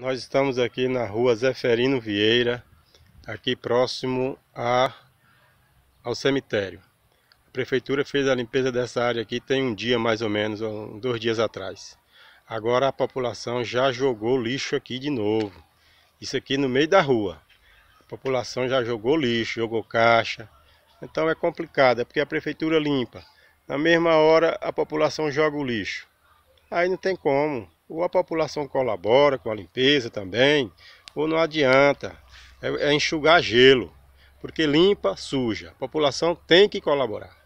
Nós estamos aqui na rua Zeferino Vieira, aqui próximo a, ao cemitério. A prefeitura fez a limpeza dessa área aqui tem um dia mais ou menos, dois dias atrás. Agora a população já jogou lixo aqui de novo. Isso aqui no meio da rua. A população já jogou lixo, jogou caixa. Então é complicado, é porque a prefeitura limpa. Na mesma hora a população joga o lixo aí não tem como. Ou a população colabora com a limpeza também, ou não adianta. É, é enxugar gelo, porque limpa, suja. A população tem que colaborar.